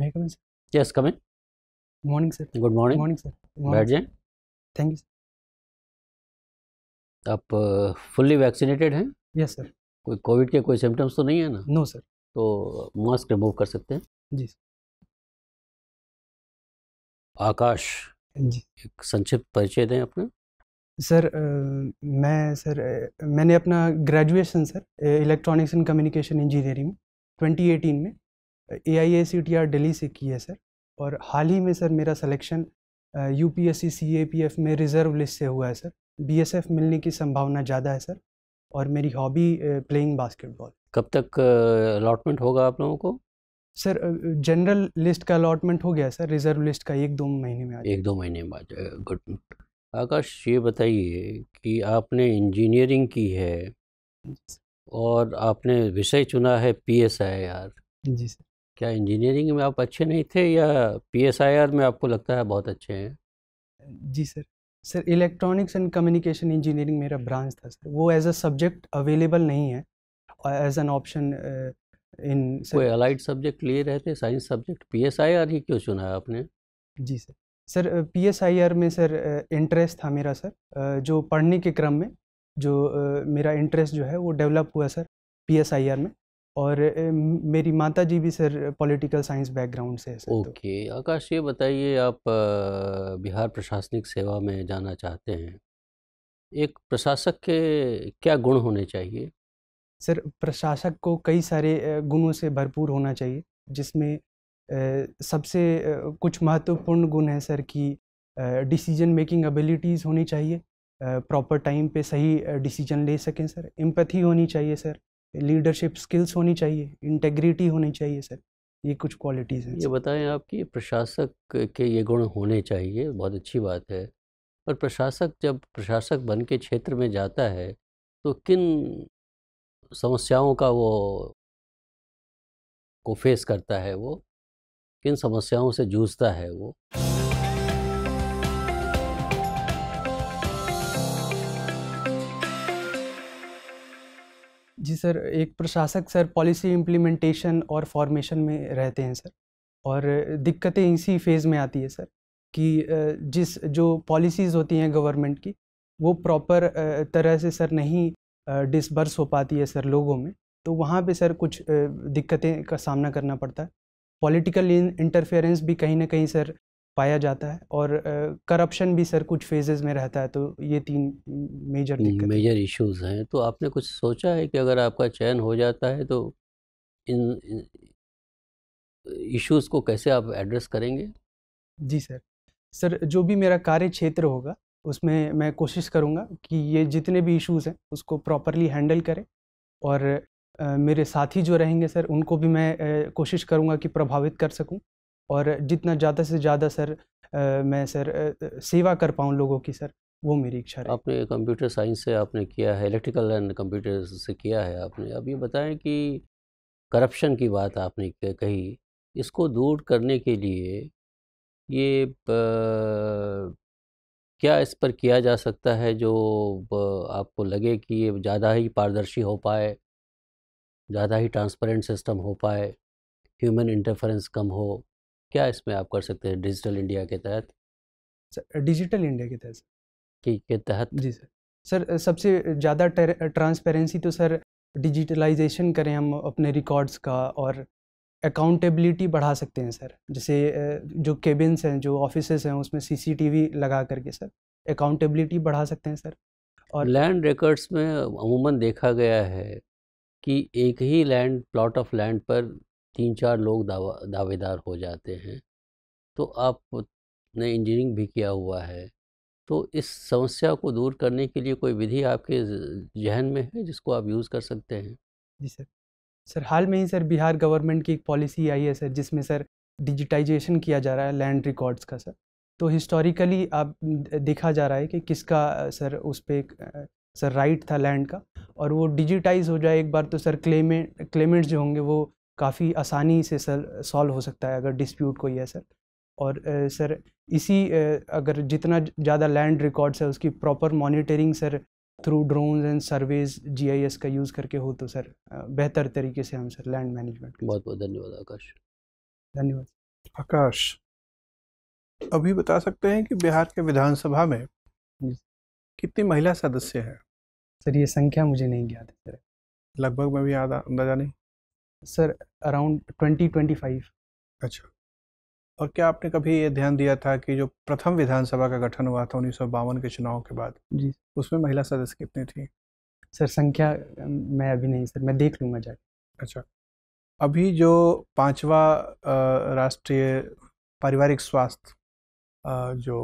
मैं coming sir yes coming morning sir good morning morning sir बैठ जाएं thank you आप फुल्ली वैक्सीनेटेड हैं यस सर कोई कोविड के कोई सिम्टम्स तो नहीं है ना नो सर तो मास्क रिमूव कर सकते हैं जी सर आकाश जी एक संक्षिप्त परिचय दें अपने सर आ, मैं सर मैंने अपना graduation sir electronics and communication engineering 2018 में A I A C T R Delhi से की है सर और हाल ही में सर मेरा selection U P S C C A P F में रिज़र्व लिस्ट से हुआ है सर बी एस एफ मिलने की संभावना ज़्यादा है सर और मेरी हॉबी प्लेइंग बास्केटबॉल कब तक अलाटमेंट होगा आप लोगों को सर जनरल लिस्ट का अलाटमेंट हो गया सर रिज़र्व लिस्ट का एक दो महीने में आ एक दो महीने में आ जाएगा गुड आकाश ये बताइए कि आपने इंजीनियरिंग की है और आपने विषय चुना है पी एस आई आर जी सर क्या इंजीनियरिंग में आप अच्छे नहीं थे या पीएसआईआर में आपको लगता है बहुत अच्छे हैं जी sir sir electronics and communication engineering मेरा ब्रांच था सर वो एज अ सब्जेक्ट अवेलेबल नहीं है और एज एन ऑप्शन इन कोई अलाइड सब्जेक्ट लिए रहते साइंस सब्जेक्ट पी ही क्यों चुना है आपने जी सर सर पी में सर इंटरेस्ट था मेरा सर जो पढ़ने के क्रम में जो मेरा इंटरेस्ट जो है वो डेवलप हुआ सर पी में और मेरी माता जी भी सर पॉलिटिकल साइंस बैकग्राउंड से है तो। ओके तो। आकाश ये बताइए आप बिहार प्रशासनिक सेवा में जाना चाहते हैं एक प्रशासक के क्या गुण होने चाहिए सर प्रशासक को कई सारे गुणों से भरपूर होना चाहिए जिसमें सबसे कुछ महत्वपूर्ण गुण है सर कि डिसीजन मेकिंग एबिलिटीज़ होनी चाहिए प्रॉपर टाइम पे सही डिसीजन ले सकें सर एम्पथी होनी चाहिए सर लीडरशिप स्किल्स होनी चाहिए इंटेग्रिटी होनी चाहिए सर ये कुछ क्वालिटीज़ हैं ये बताएं आपकी प्रशासक के ये गुण होने चाहिए बहुत अच्छी बात है पर प्रशासक जब प्रशासक बन के क्षेत्र में जाता है तो किन समस्याओं का वो को फेस करता है वो किन समस्याओं से जूझता है वो जी सर एक प्रशासक सर पॉलिसी इम्प्लीमेंटेशन और फॉर्मेशन में रहते हैं सर और दिक्कतें इसी फेज़ में आती है सर कि जिस जो पॉलिसीज़ होती हैं गवर्नमेंट की वो प्रॉपर तरह से सर नहीं डिसबर्स हो पाती है सर लोगों में तो वहाँ पे सर कुछ दिक्कतें का सामना करना पड़ता है पॉलिटिकल इंटरफेरेंस भी कहीं ना कहीं सर पाया जाता है और करप्शन भी सर कुछ फेजेस में रहता है तो ये तीन मेजर मेजर इश्यूज हैं तो आपने कुछ सोचा है कि अगर आपका चयन हो जाता है तो इन इश्यूज को कैसे आप एड्रेस करेंगे जी सर सर जो भी मेरा कार्य क्षेत्र होगा उसमें मैं कोशिश करूँगा कि ये जितने भी इश्यूज़ हैं उसको प्रॉपरली हैंडल करें और मेरे साथी जो रहेंगे सर उनको भी मैं कोशिश करूँगा कि प्रभावित कर सकूँ और जितना ज़्यादा से ज़्यादा सर मैं सर सेवा कर पाऊँ लोगों की सर वो मेरी इच्छा है आपने कंप्यूटर साइंस से आपने किया है इलेक्ट्रिकल एंड कंप्यूटर से किया है आपने अब ये बताएं कि करप्शन की बात आपने कही इसको दूर करने के लिए ये ब, क्या इस पर किया जा सकता है जो आपको लगे कि ये ज़्यादा ही पारदर्शी हो पाए ज़्यादा ही ट्रांसपेरेंट सिस्टम हो पाए ह्यूमन इंटरफेरेंस कम हो क्या इसमें आप कर सकते हैं डिजिटल इंडिया के तहत सर डिजिटल इंडिया के तहत के, के तहत जी सर सर सबसे ज़्यादा ट्रांसपेरेंसी तो सर डिजिटलाइजेशन करें हम अपने रिकॉर्ड्स का और अकाउंटेबिलिटी बढ़ा सकते हैं सर जैसे जो केबिन्स हैं जो ऑफिस हैं उसमें सीसीटीवी लगा करके सर अकाउंटेबिलिटी बढ़ा सकते हैं सर और लैंड रिकॉर्ड्स में अमूमन देखा गया है कि एक ही लैंड प्लॉट ऑफ लैंड पर तीन चार लोग दावा दावेदार हो जाते हैं तो आपने इंजीनियरिंग भी किया हुआ है तो इस समस्या को दूर करने के लिए कोई विधि आपके जहन में है जिसको आप यूज़ कर सकते हैं जी सर सर हाल में ही सर बिहार गवर्नमेंट की एक पॉलिसी आई है सर जिसमें सर डिजिटाइजेशन किया जा रहा है लैंड रिकॉर्ड्स का सर तो हिस्टोरिकली आप देखा जा रहा है कि किसका सर उस पर सर राइट था लैंड का और वो डिजिटाइज हो जाए एक बार तो सर क्लेमेंट क्लेमेंट्स जो होंगे वो काफ़ी आसानी से सर सॉल्व हो सकता है अगर डिस्प्यूट कोई है सर और सर इसी अगर जितना ज़्यादा लैंड रिकॉर्ड्स है उसकी proper monitoring sir through drones and surveys GIS का यूज़ करके हो तो सर बेहतर तरीके से हम सर लैंड मैनेजमेंट बहुत बहुत धन्यवाद आकाश धन्यवाद आकाश अभी बता सकते हैं कि बिहार के विधानसभा में कितनी महिला सदस्य हैं सर ये संख्या मुझे नहीं ज्ञात है सर लगभग मैं भी याद अंदाजा नहीं sir around twenty twenty five अच्छा और क्या आपने कभी ये ध्यान दिया था कि जो प्रथम विधानसभा का गठन हुआ था उन्नीस के चुनाव के बाद जी उसमें महिला सदस्य कितनी थी सर संख्या मैं अभी नहीं सर मैं देख लूँगा जाकर अच्छा अभी जो पांचवा राष्ट्रीय पारिवारिक स्वास्थ्य जो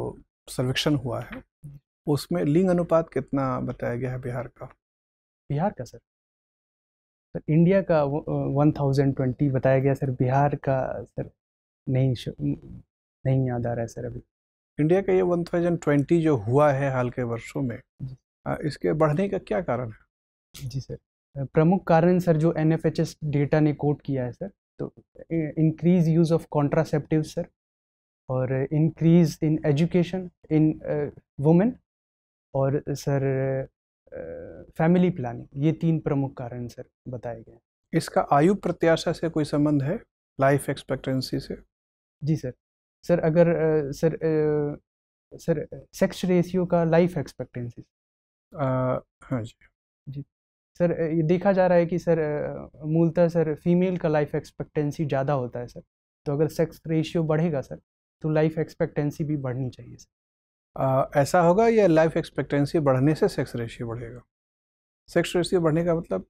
सर्वेक्षण हुआ है उसमें लिंग अनुपात कितना बताया गया है बिहार का बिहार का सर सर तो इंडिया का वन थाउजेंड ट्वेंटी बताया गया सर बिहार का सर नहीं नहीं याद आ रहा है सर अभी इंडिया का ये वन थाउजेंड ट्वेंटी जो हुआ है हाल के वर्षों में इसके बढ़ने का क्या कारण है जी सर प्रमुख कारण सर जो एन डेटा ने कोट किया है सर तो increase use of contraceptive sir और increase in education in women और सर फैमिली प्लानिंग ये तीन प्रमुख कारण सर बताए गए इसका आयु प्रत्याशा से कोई संबंध है लाइफ एक्सपेक्टेंसी से जी सर सर अगर सर सर सेक्स रेशियो का लाइफ एक्सपेक्टेंसी हाँ जी जी सर ये देखा जा रहा है कि सर मूलतः सर फीमेल का लाइफ एक्सपेक्टेंसी ज़्यादा होता है सर तो अगर सेक्स रेशियो बढ़ेगा सर तो लाइफ एक्सपेक्टेंसी भी बढ़नी चाहिए सर ऐसा होगा या लाइफ एक्सपेक्टेंसी बढ़ने से सेक्स रेशियो बढ़ेगा सेक्स रेशियो बढ़ने का मतलब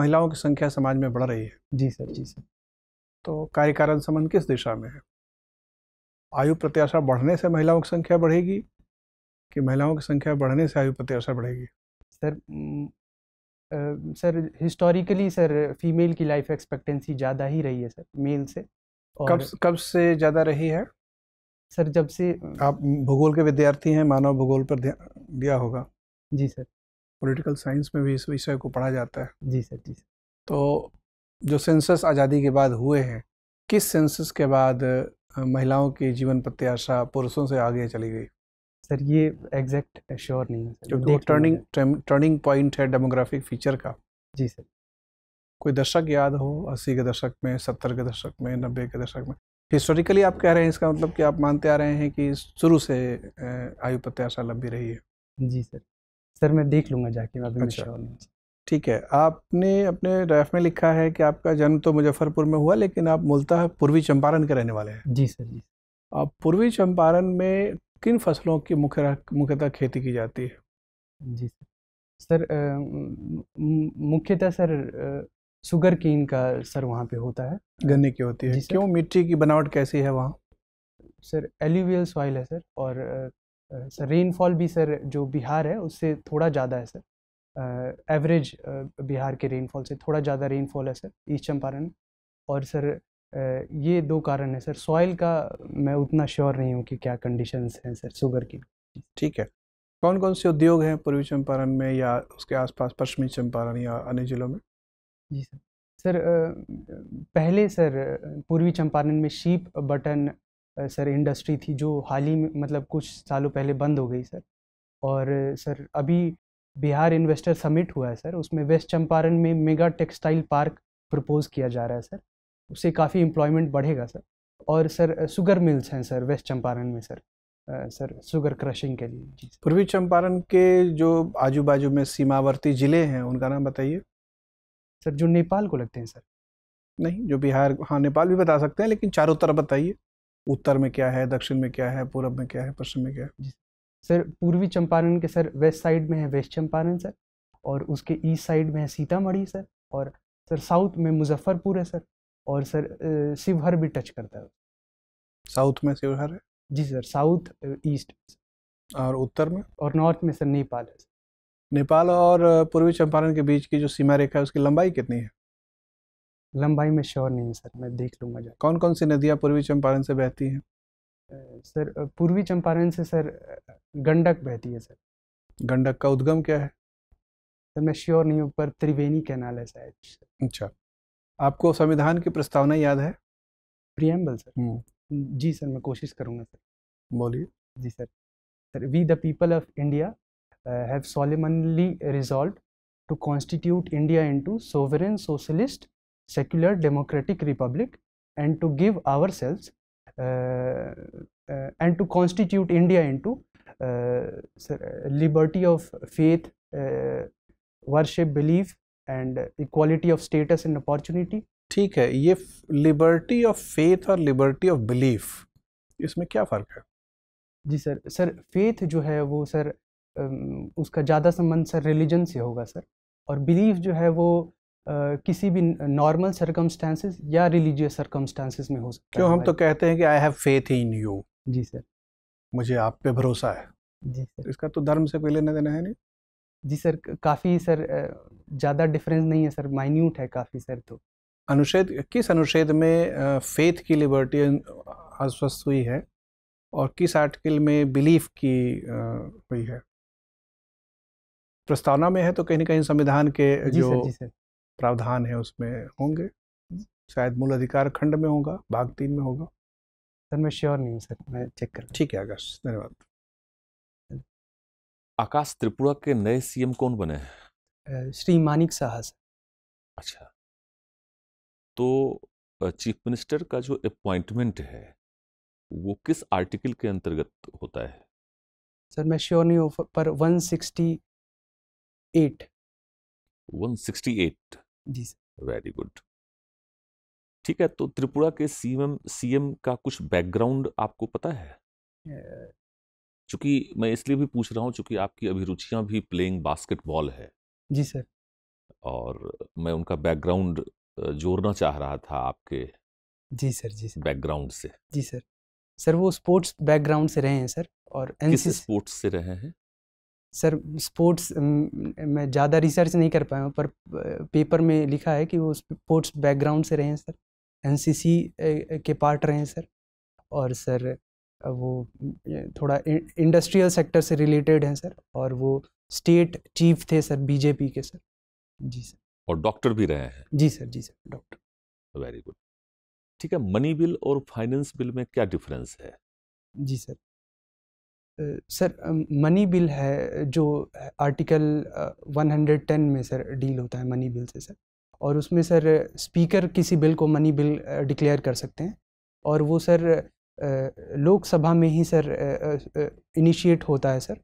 महिलाओं की संख्या समाज में बढ़ रही है जी सर जी सर तो कार्यकारण संबंध किस दिशा में है आयु प्रत्याशा बढ़ने से महिलाओं की संख्या बढ़ेगी कि महिलाओं की संख्या बढ़ने से आयु प्रत्याशा बढ़ेगी सर आ, सर हिस्टोरिकली सर फीमेल की लाइफ एक्सपेक्टेंसी ज़्यादा ही रही है सर मेल से कब कब से ज़्यादा रही है सर जब से आप भूगोल के विद्यार्थी हैं मानव भूगोल पर दिया होगा जी सर पॉलिटिकल साइंस में भी इस विषय को पढ़ा जाता है जी सर जी सर तो जो सेंसस आज़ादी के बाद हुए हैं किस सेंसस के बाद महिलाओं की जीवन प्रत्याशा पुरुषों से आगे चली गई सर ये एग्जैक्ट श्योर नहीं है जो क्योंकि टर्निंग टर्निंग पॉइंट है डेमोग्राफिक फीचर का जी सर कोई दशक याद हो अस्सी के दशक में सत्तर के दशक में नब्बे के दशक में हिस्टोरिकली आप कह रहे हैं इसका मतलब कि आप मानते आ रहे हैं कि शुरू से आयु प्रत्याशा लंबी रही है जी सर सर मैं देख लूँगा जाके मैं अच्छा ठीक है आपने अपने ड्राइफ में लिखा है कि आपका जन्म तो मुजफ्फरपुर में हुआ लेकिन आप मूलतः पूर्वी चंपारण के रहने वाले हैं जी सर जी आप पूर्वी चंपारण में किन फसलों की मुख्य मुख्यतः खेती की जाती है जी सर सर मुख्यतः सर शुगर कीन का सर वहाँ पे होता है गन्ने की होती है क्यों मिट्टी की बनावट कैसी है वहाँ सर एल्यूवियल सॉइल है सर और सर रेनफॉल भी सर जो बिहार है उससे थोड़ा ज़्यादा है सर एवरेज बिहार के रेनफॉल से थोड़ा ज़्यादा रेनफॉल है सर ईस्ट चंपारण और सर ये दो कारण है सर सॉइल का मैं उतना श्योर नहीं हूँ कि क्या कंडीशंस हैं सर शुगर की ठीक है कौन कौन से उद्योग हैं पूर्वी चंपारण में या उसके आसपास पश्चिमी चंपारण या अन्य ज़िलों में जी सर सर पहले सर पूर्वी चंपारण में शीप बटन सर इंडस्ट्री थी जो हाल ही में मतलब कुछ सालों पहले बंद हो गई सर और सर अभी बिहार इन्वेस्टर समिट हुआ है सर उसमें वेस्ट चंपारण में मेगा टेक्सटाइल पार्क प्रपोज़ किया जा रहा है सर उससे काफ़ी एम्प्लॉयमेंट बढ़ेगा सर और सर शुगर मिल्स हैं सर वेस्ट चंपारण में सर सर शुगर क्रशिंग के लिए जी पूर्वी चंपारण के जो आजू बाजू में सीमावर्ती ज़िले हैं उनका नाम बताइए सर जो नेपाल को लगते हैं सर नहीं जो बिहार हाँ नेपाल भी बता सकते हैं लेकिन चारों तरफ बताइए उत्तर में क्या है दक्षिण में क्या है पूर्व में क्या है पश्चिम में क्या है जी सर पूर्वी चंपारण के सर वेस्ट साइड में है वेस्ट चंपारण सर और उसके ईस्ट साइड में है सीतामढ़ी सर और सर साउथ में मुजफ्फरपुर है सर और सर शिवहर भी टच करता है साउथ में शिवहर है जी सर साउथ ईस्ट और उत्तर में और नॉर्थ में सर नेपाल है सर नेपाल और पूर्वी चंपारण के बीच की जो सीमा रेखा है उसकी लंबाई कितनी है लंबाई में श्योर नहीं सर मैं देख लूँगा जा कौन कौन सी नदियाँ पूर्वी चंपारण से बहती हैं सर पूर्वी चंपारण से सर गंडक बहती है सर गंडक का उद्गम क्या है सर मैं श्योर नहीं हूँ पर त्रिवेणी कैनाल है शायद अच्छा आपको संविधान की प्रस्तावना याद है प्रियम्बल सर हम्म। जी सर मैं कोशिश करूँगा सर बोलिए जी sir sir we the people of India have solemnly resolved to constitute India into sovereign socialist secular democratic republic and to give ourselves uh, uh, and to constitute India into uh, liberty of faith, worship, belief and equality of status and opportunity. ठीक है ये liberty of faith और liberty of belief इसमें क्या फ़र्क है जी sir sir faith जो है वो सर उसका ज़्यादा संबंध सर रिलीजन से होगा सर और बिलीफ जो है वो किसी भी नॉर्मल सरकमस्टांसिस या रिलीजियस सरकमस्टांसिस में हो सकता क्यों हम तो कहते हैं कि I have faith in you जी सर मुझे आप पे भरोसा है जी सर तो इसका तो धर्म से कोई लेना देना है नहीं जी सर काफ़ी सर ज़्यादा डिफरेंस नहीं है सर माइन्यूट है काफ़ी सर तो अनुच्छेद किस अनुच्छेद में फेथ की लिबर्टी आश्वस्त हुई है और किस आर्टिकल में बिलीफ की हुई है प्रस्तावना में है तो कहीं ना कहीं संविधान के जो प्रावधान है उसमें होंगे शायद मूल अधिकार खंड में होगा भाग तीन में होगा सर मैं श्योर नहीं हूँ सर मैं चेक कर ठीक है आकाश धन्यवाद आकाश त्रिपुरा के नए सीएम कौन बने हैं श्री मानिक साहस सर अच्छा तो चीफ मिनिस्टर का जो अपॉइंटमेंट है वो किस आर्टिकल के अंतर्गत होता है सर मैं श्योर नहीं हूँ पर 160 वेरी गुड ठीक है तो त्रिपुरा के सीएम सीएम का कुछ बैकग्राउंड आपको पता है चूंकि मैं इसलिए भी पूछ रहा हूँ चूंकि आपकी अभिरुचियां भी प्लेइंग बास्केटबॉल है जी सर और मैं उनका बैकग्राउंड जोड़ना चाह रहा था आपके जी सर जी सर बैकग्राउंड से जी सर सर वो स्पोर्ट्स बैकग्राउंड से रहे हैं सर और एनसीसी स्पोर्ट्स से रहे हैं सर स्पोर्ट्स मैं ज़्यादा रिसर्च नहीं कर पाया हूँ पर पेपर में लिखा है कि वो स्पोर्ट्स बैकग्राउंड से रहे हैं सर एनसीसी के पार्ट रहे हैं सर और सर वो थोड़ा इंडस्ट्रियल सेक्टर से रिलेटेड हैं सर और वो स्टेट चीफ थे सर बीजेपी के सर जी सर और डॉक्टर भी रहे हैं जी सर जी सर डॉक्टर वेरी गुड ठीक है मनी बिल और फाइनेंस बिल में क्या डिफरेंस है जी सर सर मनी बिल है जो आर्टिकल 110 में सर डील होता है मनी बिल से सर और उसमें सर स्पीकर किसी बिल को मनी बिल डिक्लेयर कर सकते हैं और वो सर लोकसभा में ही सर इनिशिएट होता है सर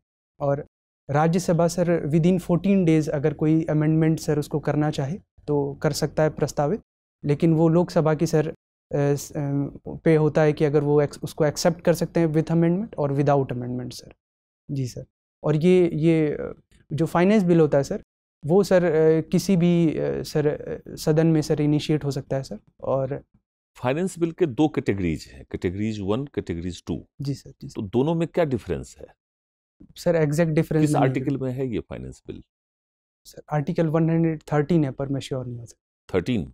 और Rajya Sabha sir within fourteen days अगर कोई अमेंडमेंट सर उसको करना चाहे तो कर सकता है प्रस्तावित लेकिन वो लोकसभा की सर पे होता है कि अगर वो उसको एक्सेप्ट कर सकते हैं विथ अमेंडमेंट और विदाउट अमेंडमेंट सर जी सर और ये ये जो फाइनेंस बिल होता है सर वो सर किसी भी सर सदन में सर इनिशिएट हो सकता है सर और फाइनेंस बिल के दो कैटेगरीज हैं कैटेगरीज वन कैटेगरीज टू जी सर जी सर। तो दोनों में क्या डिफरेंस है सर एग्जैक्ट डिफरेंस आर्टिकल में है ये फाइनेंस बिल सर आर्टिकल 113 है पर मैं श्योर नहीं हूँ सर थर्टीन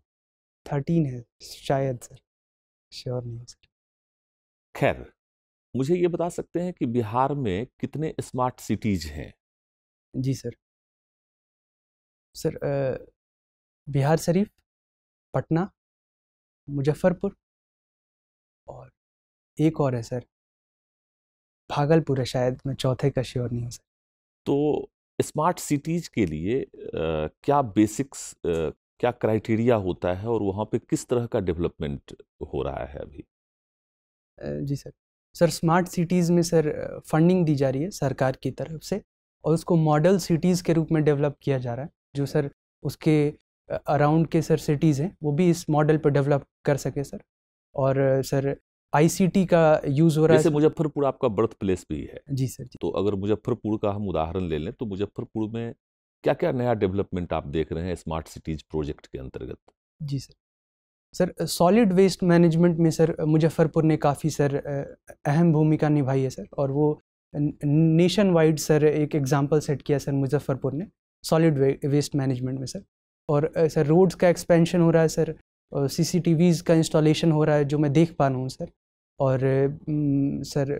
थर्टीन है शायद सर श्योर नहीं खैर मुझे ये बता सकते हैं कि बिहार में कितने स्मार्ट सिटीज हैं जी सर सर बिहार शरीफ पटना मुजफ्फरपुर और एक और है सर भागलपुर है शायद मैं चौथे का श्योर नहीं हूँ सर तो स्मार्ट सिटीज के लिए आ, क्या बेसिक्स आ, क्या क्राइटेरिया होता है और वहाँ पे किस तरह का डेवलपमेंट हो रहा है अभी जी सर सर स्मार्ट सिटीज़ में सर फंडिंग दी जा रही है सरकार की तरफ से और उसको मॉडल सिटीज़ के रूप में डेवलप किया जा रहा है जो सर उसके अराउंड के सर सिटीज़ हैं वो भी इस मॉडल पर डेवलप कर सके सर और सर आईसीटी का यूज हो रहा है मुजफ्फरपुर आपका बर्थ प्लेस भी है जी सर जी तो अगर मुजफ्फरपुर का हम उदाहरण ले लें तो मुजफ्फरपुर में क्या क्या नया डेवलपमेंट आप देख रहे हैं स्मार्ट सिटीज प्रोजेक्ट के अंतर्गत जी sir sir solid waste management में सर मुजफ्फरपुर ने काफ़ी सर अहम भूमिका निभाई है सर और वो नेशन वाइड सर एक एग्ज़ाम्पल सेट किया सर मुजफ्फरपुर ने सॉलिड वेस्ट मैनेजमेंट में सर और सर रोड्स का एक्सपेंशन हो रहा है सर और सी का इंस्टॉलेशन हो रहा है जो मैं देख पा रहा हूँ सर और सर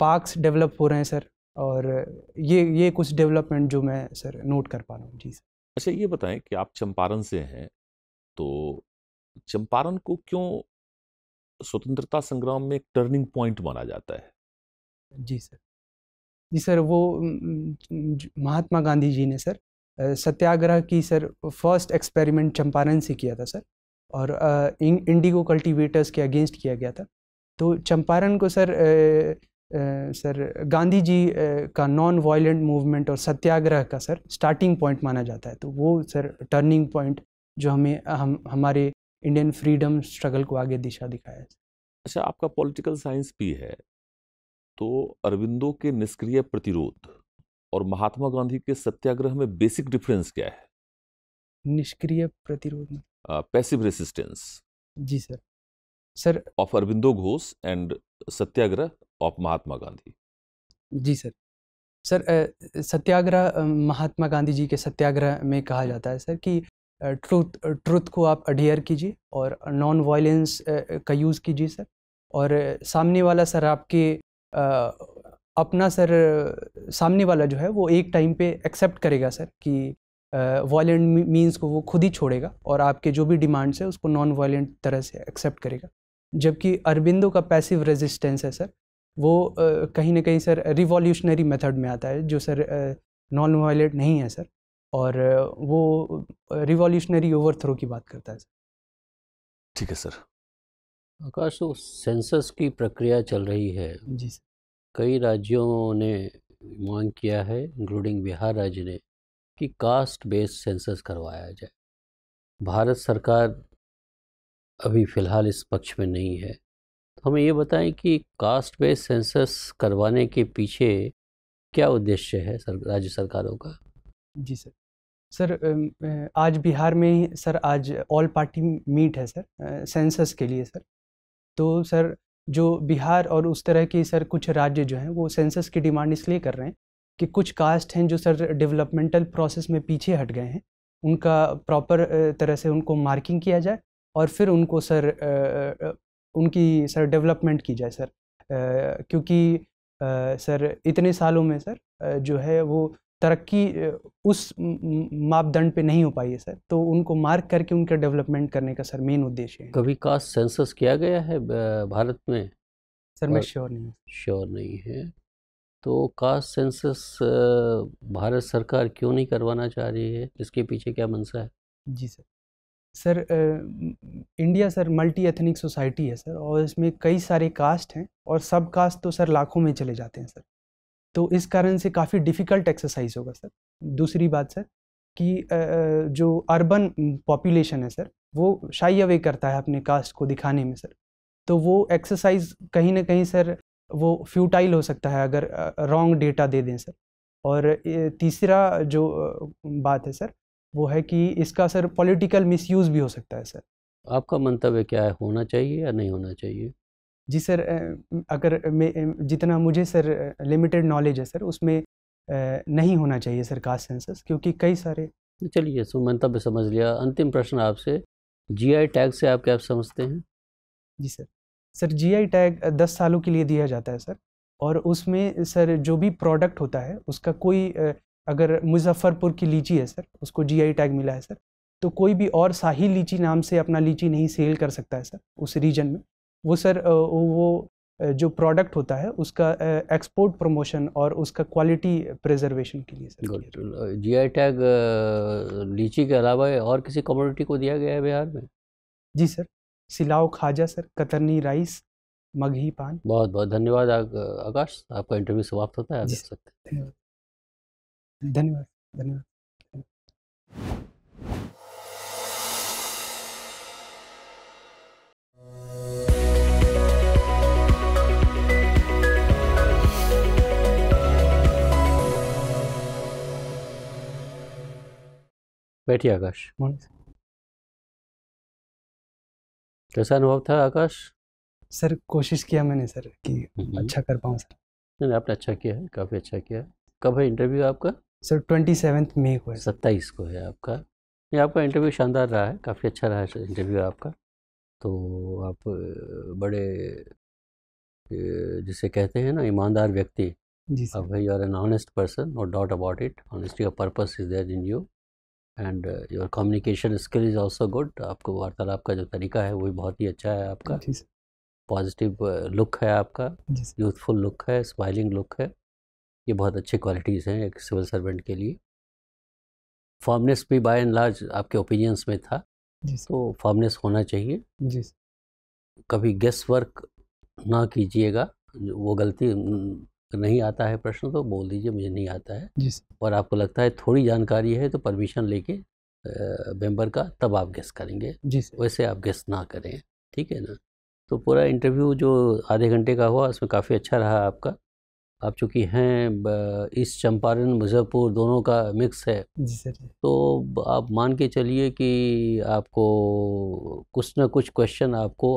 पार्क्स डेवलप हो रहे हैं सर और ये ये कुछ डेवलपमेंट जो मैं सर नोट कर पा रहा हूँ जी सर अच्छा ये बताएं कि आप चंपारण से हैं तो चंपारण को क्यों स्वतंत्रता संग्राम में एक टर्निंग पॉइंट माना जाता है जी सर जी सर वो महात्मा गांधी जी ने सर सत्याग्रह की सर फर्स्ट एक्सपेरिमेंट चंपारण से किया था सर और इंडिगो कल्टीवेटर्स के अगेंस्ट किया गया था तो चंपारण को सर सर गांधी जी का नॉन वायलेंट मूवमेंट और सत्याग्रह का सर स्टार्टिंग पॉइंट माना जाता है तो वो सर टर्निंग पॉइंट जो हमें हम हमारे इंडियन फ्रीडम स्ट्रगल को आगे दिशा दिखाया अच्छा आपका पॉलिटिकल साइंस भी है तो अरविंदो के निष्क्रिय प्रतिरोध और महात्मा गांधी के सत्याग्रह में बेसिक डिफरेंस क्या है निष्क्रिय प्रतिरोध पैसिव रेसिस्टेंस जी sir sir of Aurobindo Ghosh and satyagraha of Mahatma Gandhi ji sir sir satyagraha Mahatma Gandhi ji के सत्याग्रह में कहा जाता है सर कि ट्रूथ ट्रूथ को आप अडियर कीजिए और नॉन वायलेंस का यूज़ कीजिए सर और सामने वाला सर आपके अपना सर सामने वाला जो है वो एक टाइम पे एक्सेप्ट करेगा सर कि वायलेंट मीन्स को वो खुद ही छोड़ेगा और आपके जो भी डिमांड्स है उसको नॉन वायलेंट तरह से एक्सेप्ट करेगा जबकि अरबिंदो का पैसिव रेजिस्टेंस है सर वो कहीं ना कहीं सर रिवॉल्यूशनरी मेथड में आता है जो सर नॉन वायलेट नहीं है सर और वो रिवॉल्यूशनरी ओवरथ्रो की बात करता है सर ठीक है सर आकाश तो सेंसस की प्रक्रिया चल रही है जी सर कई राज्यों ने मांग किया है इंक्लूडिंग बिहार राज्य ने कि कास्ट बेस्ड सेंसस करवाया जाए भारत सरकार अभी फ़िलहाल इस पक्ष में नहीं है तो हमें ये बताएं कि कास्ट बेस्ड सेंसस करवाने के पीछे क्या उद्देश्य है सर राज्य सरकारों का जी सर सर आज बिहार में सर आज ऑल पार्टी मीट है सर सेंसस के लिए सर तो सर जो बिहार और उस तरह के सर कुछ राज्य जो हैं वो सेंसस की डिमांड इसलिए कर रहे हैं कि कुछ कास्ट हैं जो सर डेवलपमेंटल प्रोसेस में पीछे हट गए हैं उनका प्रॉपर तरह से उनको मार्किंग किया जाए और फिर उनको सर उनकी सर डेवलपमेंट की जाए सर क्योंकि सर इतने सालों में सर जो है वो तरक्की उस मापदंड पे नहीं हो पाई है सर तो उनको मार्क करके उनका डेवलपमेंट करने का सर मेन उद्देश्य है कभी कास्ट सेंसस किया गया है भारत में सर मैं श्योर नहीं श्योर नहीं है तो कास्ट सेंसस भारत सरकार क्यों नहीं करवाना चाह रही है इसके पीछे क्या मनसा है जी sir sir India sir multi ethnic society है सर और इसमें कई सारे कास्ट हैं और सब कास्ट तो सर लाखों में चले जाते हैं सर तो इस कारण से काफ़ी डिफ़िकल्ट एक्सरसाइज होगा सर दूसरी बात सर कि जो अर्बन पॉपुलेशन है सर वो शाई अवे करता है अपने कास्ट को दिखाने में सर तो वो एक्सरसाइज कहीं ना कहीं सर वो फ्यूटाइल हो सकता है अगर रॉन्ग डेटा दे दें सर और तीसरा जो बात है सर वो है कि इसका सर पॉलिटिकल मिसयूज़ भी हो सकता है सर आपका मंतव्य क्या है होना चाहिए या नहीं होना चाहिए जी सर अगर मैं जितना मुझे सर लिमिटेड नॉलेज है सर उसमें नहीं होना चाहिए सर कास्ट सेंसस क्योंकि कई सारे तो चलिए सो मंतव्य समझ लिया अंतिम प्रश्न आपसे जीआई टैग से आप क्या समझते हैं जी सर सर जीआई टैग दस सालों के लिए दिया जाता है सर और उसमें सर जो भी प्रोडक्ट होता है उसका कोई अगर मुजफ्फरपुर की लीची है सर उसको जीआई टैग मिला है सर तो कोई भी और शाही लीची नाम से अपना लीची नहीं सेल कर सकता है सर उस रीजन में वो सर वो जो प्रोडक्ट होता है उसका एक्सपोर्ट प्रमोशन और उसका क्वालिटी प्रिजर्वेशन के लिए सर जी आई टैग लीची के अलावा और किसी कम्योडिटी को दिया गया है बिहार में जी सर सिलाओ खाजा सर कतरनी राइस मगही पान बहुत बहुत धन्यवाद आकाश आपका इंटरव्यू समाप्त होता है आप देख सकते हैं धन्यवाद धन्यवाद बैठिए आकाश कैसा अनुभव था आकाश सर कोशिश किया मैंने सर कि हम्म। अच्छा कर पाऊँ सर नहीं आपने अच्छा किया है काफ़ी अच्छा किया है कब है इंटरव्यू आपका सर ट्वेंटी सेवन्थ मे को है सत्ताईस को है आपका ये आपका इंटरव्यू शानदार रहा है काफ़ी अच्छा रहा है इंटरव्यू आपका तो आप बड़े जिसे कहते हैं ना ईमानदार व्यक्ति अब you are an honest person no doubt about it honesty का purpose is there in you and your communication skill is also good आपको वार्तालाप का जो तरीका है वो भी बहुत ही अच्छा है आपका पॉजिटिव लुक है आपका यूथफुल लुक है स्माइलिंग लुक है ये बहुत अच्छी क्वालिटीज़ हैं एक सिविल सर्वेंट के लिए फॉर्मनेस भी बाय एंड लार्ज आपके ओपिनियंस में था तो फॉर्मनेस होना चाहिए जी कभी गेस्ट वर्क ना कीजिएगा वो गलती नहीं आता है प्रश्न तो बोल दीजिए मुझे नहीं आता है जी और आपको लगता है थोड़ी जानकारी है तो परमिशन लेके मेंबर का तब आप गेस्ट करेंगे जी वैसे आप गेस्ट ना करें ठीक है ना तो पूरा इंटरव्यू जो आधे घंटे का हुआ उसमें काफ़ी अच्छा रहा आपका आप चूँकि हैं ईस्ट चंपारण मुजफ्फरपुर दोनों का मिक्स है जी सर तो आप मान के चलिए कि आपको कुछ ना कुछ क्वेश्चन आपको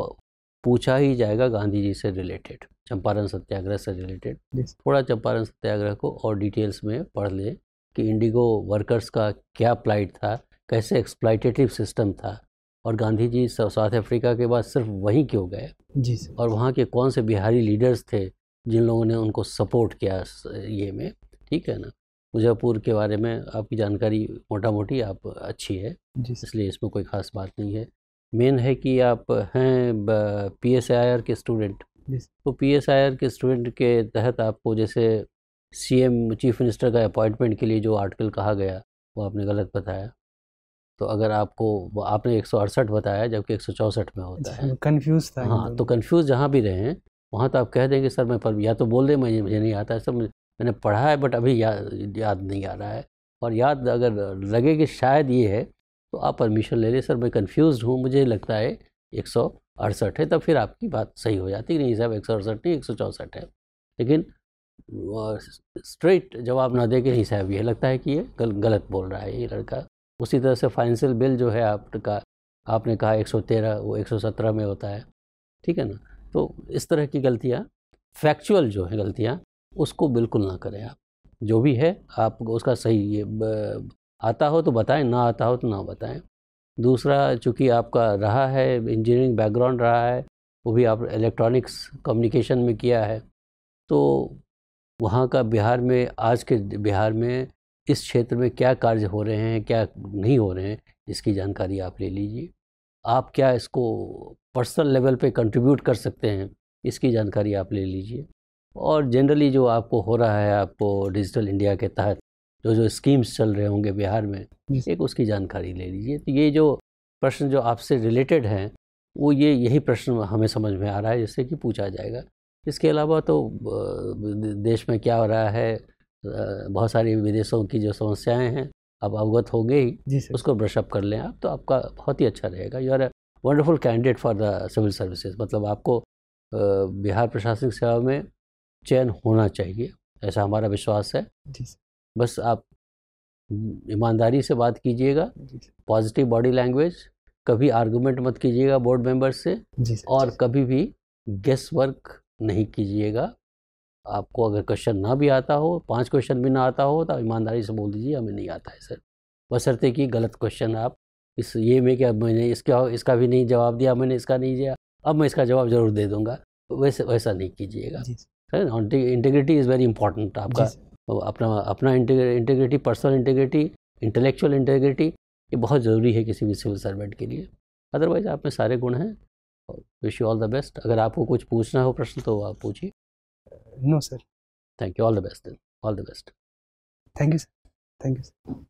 पूछा ही जाएगा गांधी जी से रिलेटेड चंपारण सत्याग्रह से रिलेटेड थोड़ा चंपारण सत्याग्रह को और डिटेल्स में पढ़ लें कि इंडिगो वर्कर्स का क्या प्लाइट था कैसे एक्सप्लाइटेटिव सिस्टम था और गांधी जी साउथ अफ्रीका के बाद सिर्फ वहीं क्यों गए जी सर और वहाँ के कौन से बिहारी लीडर्स थे जिन लोगों ने उनको सपोर्ट किया ये में ठीक है ना मुजफ्फरपुर के बारे में आपकी जानकारी मोटा मोटी आप अच्छी है इसलिए इसमें कोई ख़ास बात नहीं है मेन है कि आप हैं पी एस आई आर के स्टूडेंट तो पी एस आई आर के स्टूडेंट के तहत आपको जैसे सी एम चीफ मिनिस्टर का अपॉइंटमेंट के लिए जो आर्टिकल कहा गया वो आपने गलत बताया तो अगर आपको आपने एक बताया जबकि एक में होता है कन्फ्यूज़ था हाँ तो कन्फ्यूज़ जहाँ भी रहें वहाँ तो आप कह देंगे सर मैं पर या तो बोल दें मुझे मुझे नहीं आता है सर मैंने पढ़ा है बट अभी या, याद नहीं आ रहा है और याद अगर लगे कि शायद ये है तो आप परमिशन ले लें सर मैं कन्फ्यूज़ हूँ मुझे लगता है एक सौ अड़सठ है तब फिर आपकी बात सही हो जाती नहीं साहब एक सौ अड़सठ नहीं एक सौ चौंसठ है लेकिन स्ट्रेट जवाब ना दे के नहीं साहब ये लगता है कि ये गल, गलत बोल रहा है ये लड़का उसी तरह से फाइनेंशियल बिल जो है आपका आपने कहा 113 वो 117 में होता है ठीक है ना तो इस तरह की गलतियाँ फैक्चुअल जो है गलतियाँ उसको बिल्कुल ना करें आप जो भी है आप उसका सही ये आता हो तो बताएं ना आता हो तो ना बताएं दूसरा चूँकि आपका रहा है इंजीनियरिंग बैकग्राउंड रहा है वो भी आप इलेक्ट्रॉनिक्स कम्युनिकेशन में किया है तो वहाँ का बिहार में आज के बिहार में इस क्षेत्र में क्या कार्य हो रहे हैं क्या नहीं हो रहे हैं इसकी जानकारी आप ले लीजिए आप क्या इसको पर्सनल लेवल पे कंट्रीब्यूट कर सकते हैं इसकी जानकारी आप ले लीजिए और जनरली जो आपको हो रहा है आपको डिजिटल इंडिया के तहत जो जो स्कीम्स चल रहे होंगे बिहार में एक उसकी जानकारी ले लीजिए तो ये जो प्रश्न जो आपसे रिलेटेड हैं वो ये यही प्रश्न हमें समझ में आ रहा है जिससे कि पूछा जाएगा इसके अलावा तो देश में क्या हो रहा है बहुत सारी विदेशों की जो समस्याएं हैं आप अवगत हो गए ही उसको ब्रशअप कर लें आप तो आपका बहुत ही अच्छा रहेगा you are a wonderful candidate for the civil services मतलब आपको बिहार प्रशासनिक सेवा में चयन होना चाहिए ऐसा हमारा विश्वास है बस आप ईमानदारी से बात कीजिएगा पॉजिटिव बॉडी लैंग्वेज कभी आर्गुमेंट मत कीजिएगा बोर्ड मेंबर्स से और कभी भी गेस वर्क नहीं कीजिएगा आपको अगर क्वेश्चन ना भी आता हो पांच क्वेश्चन भी ना आता हो तो ईमानदारी से बोल दीजिए हमें नहीं आता है सर बसरते कि गलत क्वेश्चन आप इस ये में कि अब मैंने इसका इसका भी नहीं जवाब दिया मैंने इसका नहीं दिया अब मैं इसका जवाब ज़रूर दे दूँगा तो वैसे वैसा नहीं कीजिएगा sir integrity is very important आपका अपना अपना integrity personal integrity intellectual integrity ये बहुत ज़रूरी है किसी भी सिविल सर्वेंट के लिए अदरवाइज़ आप में सारे गुण हैं wish you all the best अगर आपको कुछ पूछना हो प्रश्न तो आप पूछिए No, sir. Thank you. All the best then. All the best. Thank you, sir. Thank you, sir.